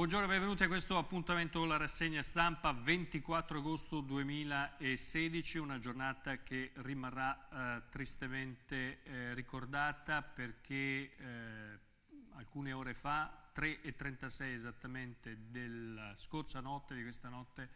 Buongiorno e benvenuti a questo appuntamento con la rassegna stampa 24 agosto 2016, una giornata che rimarrà eh, tristemente eh, ricordata perché eh, alcune ore fa, 3.36 esattamente della scorsa notte, di questa notte,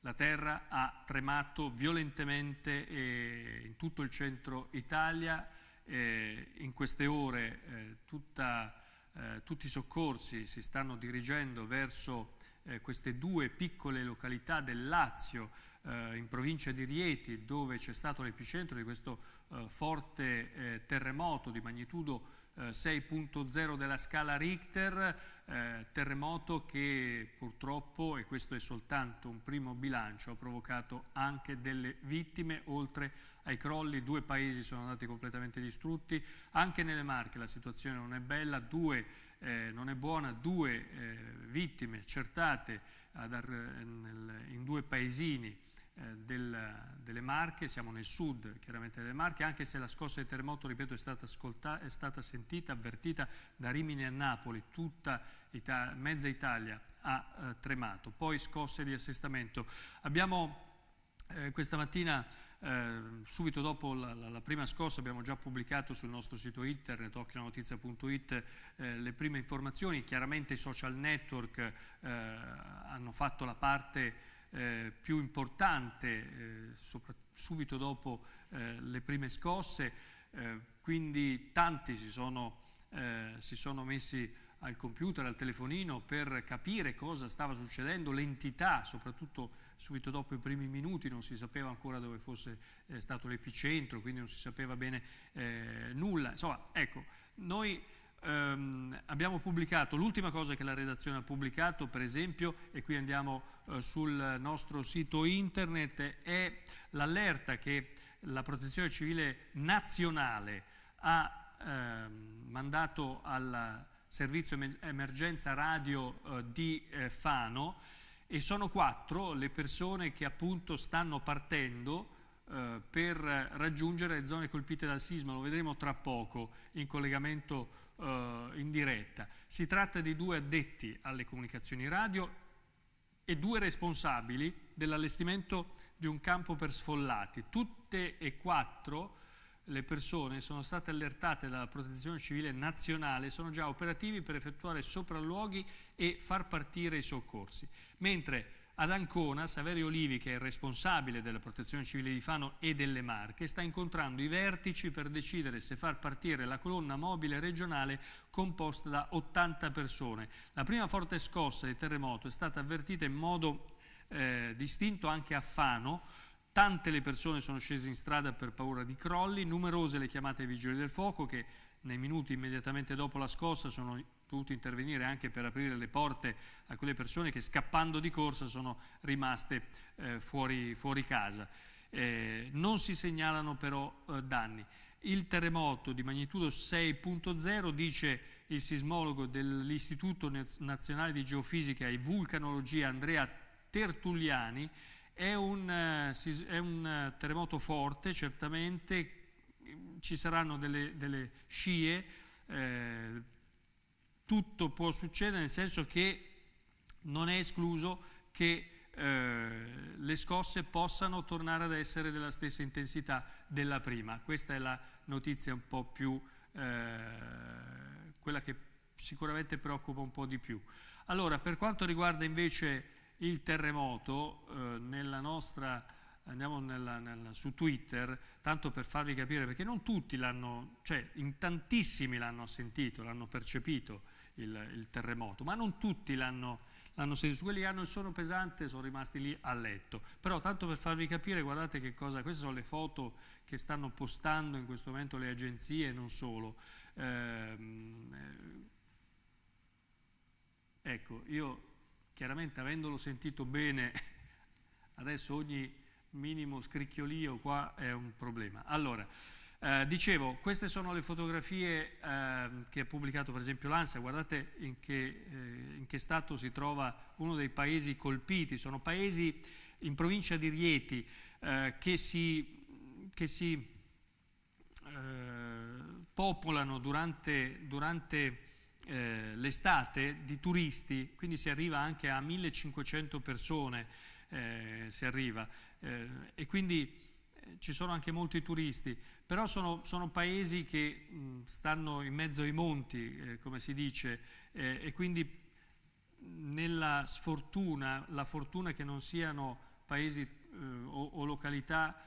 la terra ha tremato violentemente eh, in tutto il centro Italia, eh, in queste ore eh, tutta eh, tutti i soccorsi si stanno dirigendo verso eh, queste due piccole località del Lazio, eh, in provincia di Rieti, dove c'è stato l'epicentro di questo eh, forte eh, terremoto di magnitudo 6.0 eh, della scala Richter, eh, terremoto che purtroppo, e questo è soltanto un primo bilancio, ha provocato anche delle vittime, oltre a ai crolli, due paesi sono andati completamente distrutti, anche nelle Marche la situazione non è bella, due, eh, non è buona, due eh, vittime accertate ad, nel, in due paesini eh, del, delle Marche, siamo nel sud chiaramente delle Marche, anche se la scossa di terremoto, ripeto, è stata, ascolta, è stata sentita, avvertita da Rimini a Napoli, tutta Ita mezza Italia ha eh, tremato. Poi scosse di assestamento. Abbiamo eh, questa mattina eh, subito dopo la, la, la, prima scossa abbiamo già pubblicato sul nostro sito internet occhionotizia.it eh, le prime informazioni, chiaramente i social network eh, hanno fatto la parte eh, più importante eh, sopra, subito dopo eh, le prime scosse, quindi tanti si sono, si sono messi al computer, al telefonino per capire cosa stava succedendo, l'entità soprattutto subito dopo i primi minuti non si sapeva ancora dove fosse eh, stato l'epicentro, quindi non si sapeva bene eh, nulla. Insomma, ecco, noi ehm, abbiamo pubblicato, l'ultima cosa che la redazione ha pubblicato, per esempio, e qui andiamo eh, sul nostro sito internet, è l'allerta che la Protezione Civile nazionale ha ehm, mandato al servizio emergenza radio eh, di eh, Fano e sono quattro le persone che appunto stanno partendo eh, per raggiungere le zone colpite dal sisma, lo vedremo tra poco in collegamento eh, in diretta. Si tratta di due addetti alle comunicazioni radio e due responsabili dell'allestimento di un campo per sfollati, tutte e quattro le persone sono state allertate dalla protezione civile nazionale, sono già operativi per effettuare sopralluoghi e far partire i soccorsi. Mentre ad Ancona, Saverio Olivi, che è il responsabile della protezione civile di Fano e delle Marche, sta incontrando i vertici per decidere se far partire la colonna mobile regionale composta da 80 persone. La prima forte scossa di terremoto è stata avvertita in modo eh, distinto anche a Fano, Tante le persone sono scese in strada per paura di crolli, numerose le chiamate ai vigili del fuoco che nei minuti immediatamente dopo la scossa sono dovuti intervenire anche per aprire le porte a quelle persone che scappando di corsa sono rimaste eh, fuori, fuori, casa. Eh, non si segnalano però eh, danni. Il terremoto di magnitudo 6.0, dice il sismologo dell'Istituto Nazionale di Geofisica e Vulcanologia Andrea Tertulliani, è un, eh, è un eh, terremoto forte, certamente, ci saranno delle, delle scie, eh, tutto può succedere nel senso che non è escluso che eh, le scosse possano tornare ad essere della stessa intensità della prima. Questa è la notizia un po' più, eh, quella che sicuramente preoccupa un po' di più. Allora, per quanto riguarda invece il terremoto, eh, nella nostra, andiamo nella, nella, su Twitter, tanto per farvi capire, perché non tutti l'hanno, cioè in tantissimi l'hanno sentito, l'hanno percepito il, il terremoto, ma non tutti l'hanno l'hanno sentito, quelli che hanno il suono pesante sono rimasti lì a letto. Però tanto per farvi capire, guardate che cosa, queste sono le foto che stanno postando in questo momento le agenzie e non solo. Ehm, eh, ecco, io chiaramente avendolo sentito bene, adesso ogni minimo scricchiolio qua è un problema. Allora, eh, dicevo, queste sono le fotografie eh, che ha pubblicato per esempio l'ANSA, guardate in che, eh, in che, stato si trova uno dei paesi colpiti, sono paesi in provincia di Rieti eh, che si, che si eh, popolano durante, durante eh, l'estate di turisti, quindi si arriva anche a 1500 persone, eh, si arriva, eh, e quindi eh, ci sono anche molti turisti, però sono, sono paesi che mh, stanno in mezzo ai monti, eh, come si dice, eh, e quindi nella sfortuna, la fortuna che non siano paesi o, o, località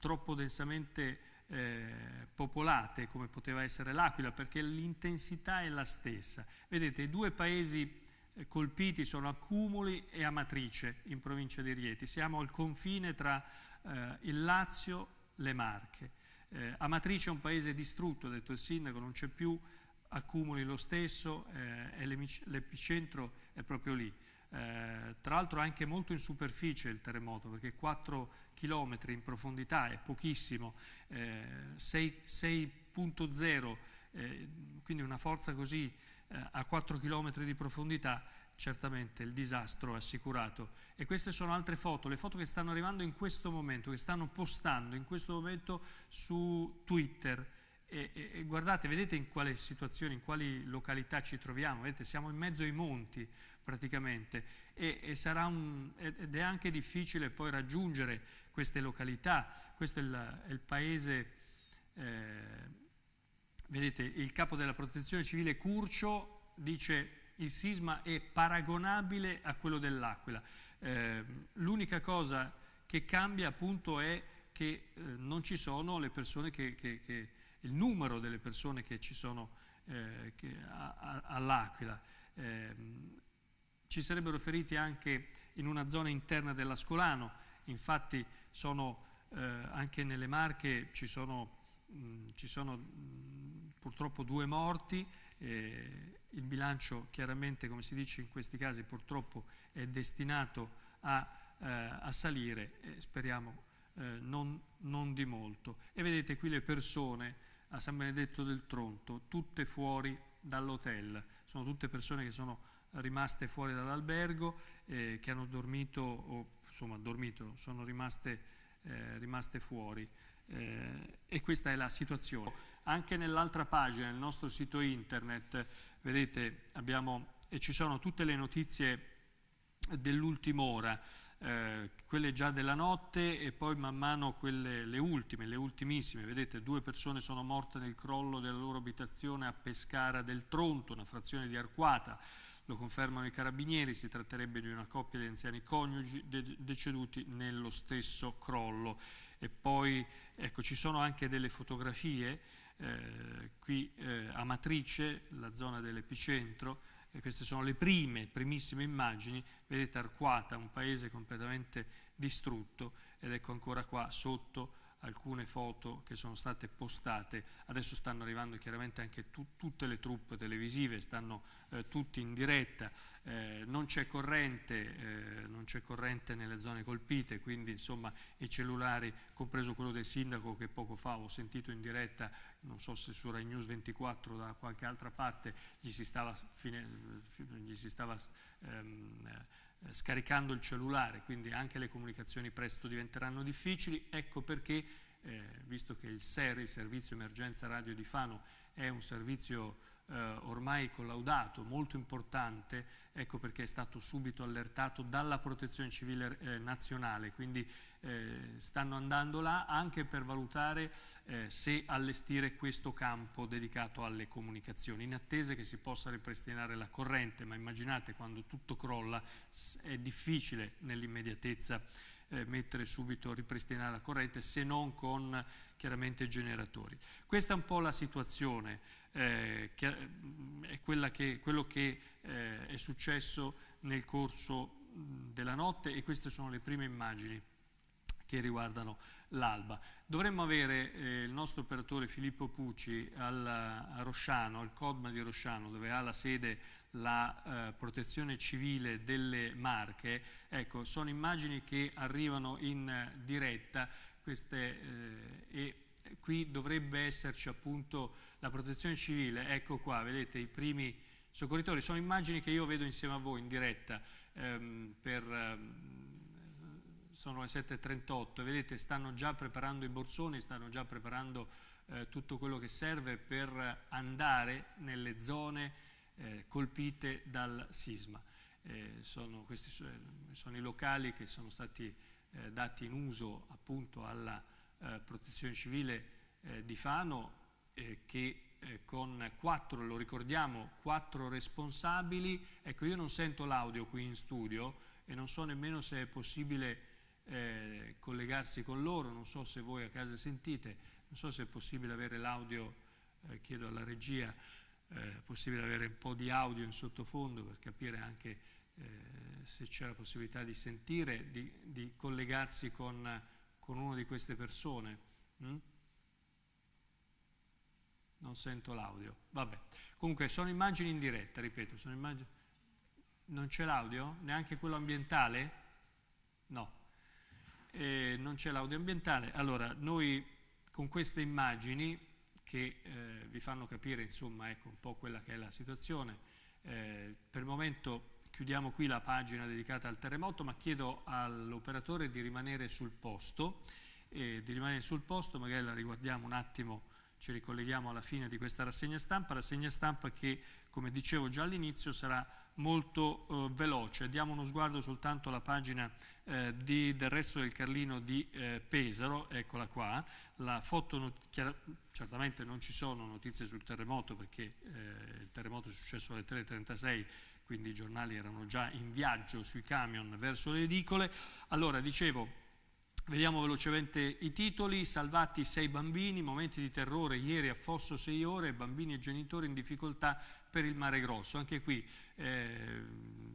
troppo densamente eh, popolate come poteva essere l'Aquila, perché l'intensità è la stessa. Vedete, i due paesi eh, colpiti sono Accumuli e Amatrice in provincia di Rieti, siamo al confine tra eh, il Lazio e le Marche. Eh, Amatrice è un paese distrutto, ha detto il sindaco, non c'è più, Accumuli lo stesso eh, e l'epicentro è proprio lì. Eh, tra l'altro anche molto in superficie il terremoto, perché 4 km in profondità è pochissimo, eh, 6.0, eh, quindi una forza così eh, a 4 km di profondità, certamente il disastro è assicurato. E queste sono altre foto, le foto che stanno arrivando in questo momento, che stanno postando in questo momento su Twitter e, e, e, guardate, vedete in quale situazione, in quali località ci troviamo, vedete, siamo in mezzo ai monti praticamente e, e sarà un, ed è anche difficile poi raggiungere queste località. Questo è il, è il paese, eh, vedete, il capo della protezione civile Curcio dice il sisma è paragonabile a quello dell'Aquila. Eh, l'unica cosa che cambia appunto è che eh, non ci sono le persone che, che, che il numero delle persone che ci sono eh, all'Aquila. Eh, ci sarebbero feriti anche in una zona interna dell'Ascolano, infatti sono, eh, anche nelle Marche ci sono, mh, mm, ci sono mh, mm, purtroppo due morti, il bilancio chiaramente come si dice in questi casi purtroppo è destinato a, eh, a salire, speriamo eh, non, non di molto. E vedete qui le persone a San Benedetto del Tronto, tutte fuori dall'hotel, sono tutte persone che sono rimaste fuori dall'albergo, eh, che hanno dormito, o, insomma dormito, sono rimaste, eh, rimaste fuori. Eh, e questa è la situazione. Anche nell'altra pagina, nel nostro sito internet, vedete, abbiamo, e ci sono tutte le notizie dell'ultima ora eh, quelle già della notte e poi man mano quelle, le ultime, le ultimissime. Vedete, due persone sono morte nel crollo della loro abitazione a Pescara del Tronto, una frazione di Arquata. Lo confermano i carabinieri, si tratterebbe di una coppia di anziani coniugi de deceduti nello stesso crollo. E poi, ecco, ci sono anche delle fotografie eh, qui eh, a Matrice, la zona dell'epicentro, e queste sono le prime, primissime immagini, vedete Arquata, un paese completamente distrutto ed ecco ancora qua sotto alcune foto che sono state postate, adesso stanno arrivando chiaramente anche tu, tutte le truppe televisive, stanno eh, tutti in diretta, eh, non c'è corrente, eh, corrente, nelle zone colpite, quindi insomma i cellulari, compreso quello del sindaco che poco fa ho sentito in diretta, non so se su Rai News 24 o da qualche altra parte, gli si stava, fine, gli si stava ehm, eh, scaricando il cellulare, quindi anche le comunicazioni presto diventeranno difficili, ecco perché, eh, visto che il SER, il Servizio Emergenza Radio di Fano, è un servizio eh, ormai collaudato, molto importante, ecco perché è stato subito allertato dalla protezione civile eh, nazionale, quindi eh, stanno andando là anche per valutare eh, se allestire questo campo dedicato alle comunicazioni, in attesa che si possa ripristinare la corrente, ma immaginate quando tutto crolla è difficile nell'immediatezza eh, mettere subito, ripristinare la corrente, se non con chiaramente generatori. Questa è un po' la situazione, eh, che mm, è che, quello che eh, è successo nel corso mm, della notte e queste sono le prime immagini che riguardano l'alba. Dovremmo avere eh, il nostro operatore Filippo Pucci al, a Rosciano, al CODMA di Rosciano, dove ha la sede la eh, protezione civile delle Marche, ecco, sono immagini che arrivano in eh, diretta queste, eh, e qui dovrebbe esserci appunto la protezione civile, ecco qua, vedete i primi soccorritori, sono immagini che io vedo insieme a voi in diretta, ehm, per, ehm, sono le 7.38, vedete stanno già preparando i borsoni, stanno già preparando eh, tutto quello che serve per andare nelle zone eh, colpite dal sisma. Eh, sono, questi sono i locali che sono stati eh, dati in uso appunto alla eh, protezione civile eh, di Fano eh, che con quattro, lo ricordiamo, quattro responsabili. Ecco, io non sento l'audio qui in studio e non so nemmeno se è possibile collegarsi con loro, non so se voi a casa sentite, non so se è possibile avere l'audio, chiedo alla regia eh, possibile avere un po' di audio in sottofondo per capire anche eh, se c'è la possibilità di sentire, di, di collegarsi con, con una di queste persone. Mm? Non sento l'audio, vabbè. Comunque sono immagini in diretta, ripeto, sono immagini... Non c'è l'audio? Neanche quello ambientale? No. E eh, non c'è l'audio ambientale. Allora, noi con queste immagini che eh, vi fanno capire insomma, ecco, un po' quella che è la situazione. Eh, per il momento chiudiamo qui la pagina dedicata al terremoto, ma chiedo all'operatore di rimanere sul posto, eh, di rimanere sul posto, magari la riguardiamo un attimo, ci ricolleghiamo alla fine di questa rassegna stampa, rassegna stampa che come dicevo già all'inizio sarà molto eh, veloce. Diamo uno sguardo soltanto alla pagina eh, di, del resto del Carlino di eh, Pesaro, eccola qua. La foto certamente non ci sono notizie sul terremoto perché eh, il terremoto è successo alle 3.36 quindi i giornali erano già in viaggio sui camion verso le edicole. Allora, dicevo, Vediamo velocemente i titoli, salvati sei bambini, momenti di terrore ieri a Fosso sei ore, bambini e genitori in difficoltà per il mare grosso. Anche qui eh,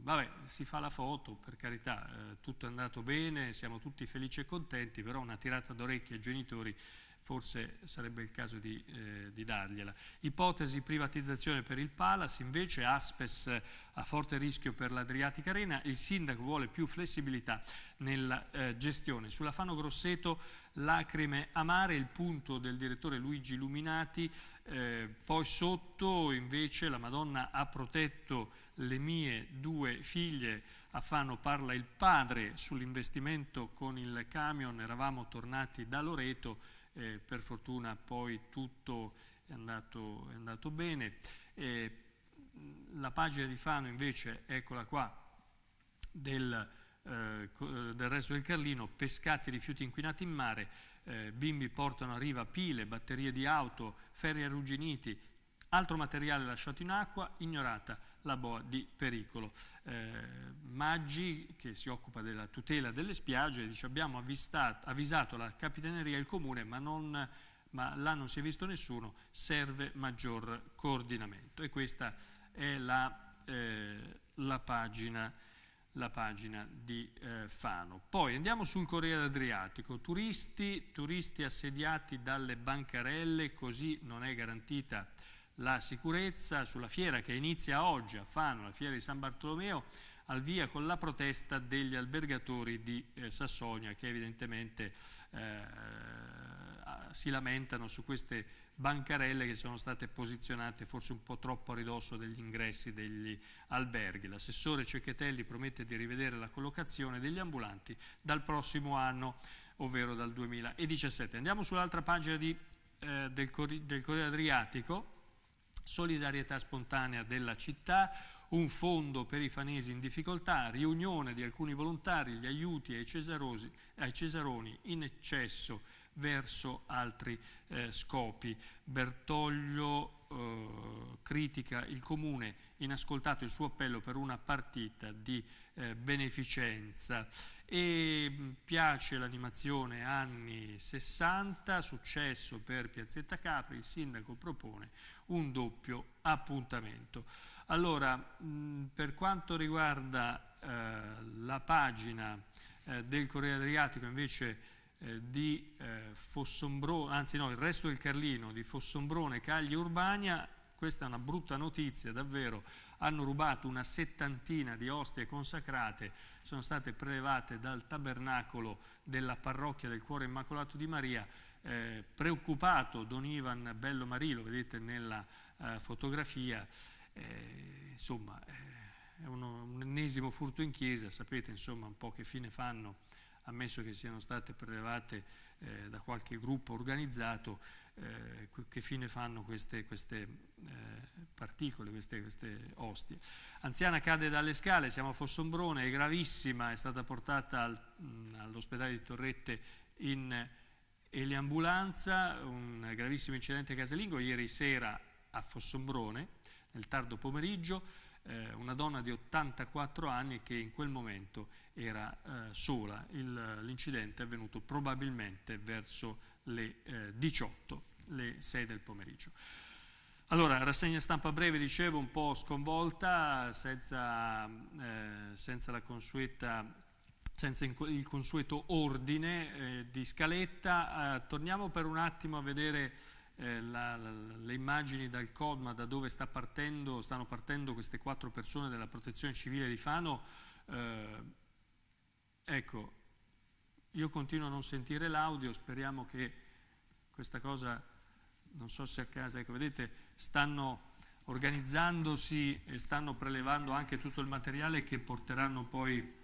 vabbè, si fa la foto, per carità, eh, tutto è andato bene, siamo tutti felici e contenti, però una tirata d'orecchie ai genitori forse sarebbe il caso di, eh, di, dargliela. Ipotesi privatizzazione per il Palace, invece Aspes eh, a forte rischio per l'Adriatica Arena, il sindaco vuole più flessibilità nella eh, gestione. Sulla Fano Grosseto lacrime amare, il punto del direttore Luigi Illuminati, eh, poi sotto invece la Madonna ha protetto le mie due figlie, a Fano parla il padre sull'investimento con il camion, eravamo tornati da Loreto, eh, per fortuna poi tutto è andato, è andato bene. Eh, la pagina di Fano invece, eccola qua, del, eh, eh, del resto del Carlino, pescati, rifiuti inquinati in mare, eh, bimbi portano a riva pile, batterie di auto, ferri arrugginiti, altro materiale lasciato in acqua, ignorata la boa di pericolo. Eh, Maggi, che si occupa della tutela delle spiagge, dice abbiamo avvisato la Capitaneria e il Comune, ma, non, ma là non si è visto nessuno, serve maggior coordinamento. E questa è la, eh, la pagina la pagina di eh, Fano. Poi andiamo sul Corriere Adriatico, turisti, turisti assediati dalle bancarelle, così non è garantita la sicurezza sulla fiera che inizia oggi a Fano, la fiera di San Bartolomeo, al via con la protesta degli albergatori di eh, Sassonia che evidentemente eh, si lamentano su queste bancarelle che sono state posizionate forse un po' troppo a ridosso degli ingressi degli alberghi. L'assessore Cecchetelli promette di rivedere la collocazione degli ambulanti dal prossimo anno, ovvero dal 2017. Andiamo sull'altra pagina di, eh, del, del Corriere Adriatico solidarietà spontanea della città, un fondo per i fanesi in difficoltà, riunione di alcuni volontari, gli aiuti ai, ai cesaroni in eccesso verso altri eh, scopi. Bertoglio eh, critica il comune inascoltato il suo appello per una partita di eh, beneficenza. E mm, piace l'animazione anni 60, successo per Piazzetta Capri, il sindaco propone un doppio appuntamento. Allora, mm, per quanto riguarda eh, la pagina eh, del Corriere Adriatico invece eh, di eh, Fossombrone, anzi no, il resto del Carlino di Fossombrone, Cagli Urbania, questa è una brutta notizia davvero hanno rubato una settantina di ostie consacrate, sono state prelevate dal tabernacolo della parrocchia del Cuore Immacolato di Maria. Eh, preoccupato Don Ivan Bello Marino, vedete nella eh, fotografia, eh, insomma eh, è uno, un ennesimo furto in chiesa, sapete insomma un po' che fine fanno, ammesso che siano state prelevate eh, da qualche gruppo organizzato, eh, che fine fanno queste, queste eh, particole, queste, queste, ostie. Anziana cade dalle scale, siamo a Fossombrone, è gravissima, è stata portata al, all'ospedale di Torrette in eliambulanza, un gravissimo incidente casalingo ieri sera a Fossombrone, nel tardo pomeriggio, eh, una donna di 84 anni che in quel momento era eh, sola. l'incidente è avvenuto probabilmente verso le eh, 18, le 6 del pomeriggio. Allora, rassegna stampa breve, dicevo, un po' sconvolta, senza, eh, senza, consueta, senza il consueto ordine eh, di scaletta. Eh, torniamo per un attimo a vedere eh, la, la, le immagini dal Codma, da dove sta partendo, stanno partendo queste quattro persone della protezione civile di Fano, eh, ecco, io continuo a non sentire l'audio, speriamo che questa cosa, non so se a casa, ecco, vedete, stanno organizzandosi e stanno prelevando anche tutto il materiale che porteranno poi,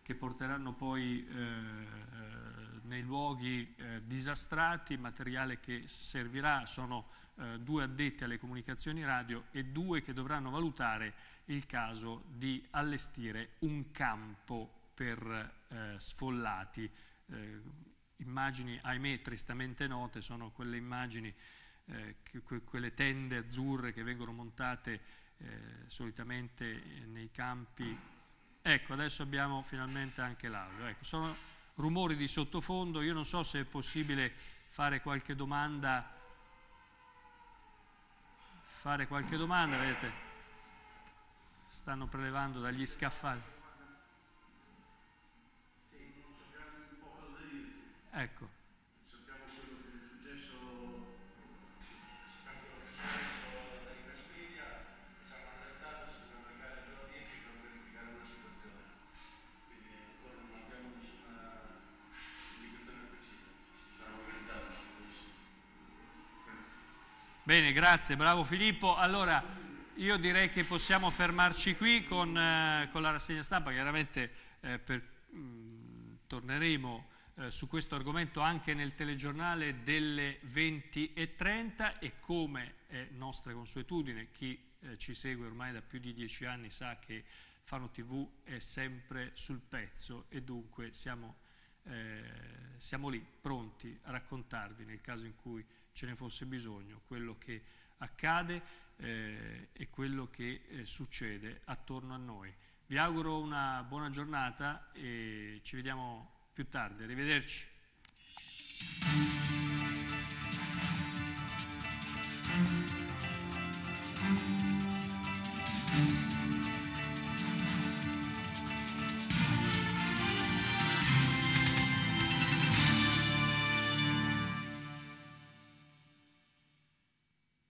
che porteranno poi eh, eh nei luoghi eh, disastrati, materiale che servirà, sono eh, due addetti alle comunicazioni radio e due che dovranno valutare il caso di allestire un campo per eh, sfollati. Eh, immagini, ahimè, tristamente note, sono quelle immagini, eh, que quelle tende azzurre che vengono montate eh, solitamente nei campi. Ecco, adesso abbiamo finalmente anche l'audio. Ecco, sono rumori di sottofondo, io non so se è possibile fare qualche domanda, fare qualche domanda, vedete, stanno prelevando dagli scaffali. Ecco. Bene, grazie, bravo Filippo. Allora, io direi che possiamo fermarci qui con, eh, con la rassegna stampa, chiaramente eh, per, mh, mm, torneremo eh, su questo argomento anche nel telegiornale delle 20.30 e come è nostra consuetudine, chi eh, ci segue ormai da più di dieci anni sa che Fano TV è sempre sul pezzo e dunque siamo eh, siamo lì pronti a raccontarvi nel caso in cui ce ne fosse bisogno quello che accade eh, e quello che eh, succede attorno a noi. Vi auguro una buona giornata e ci vediamo più tardi. Arrivederci.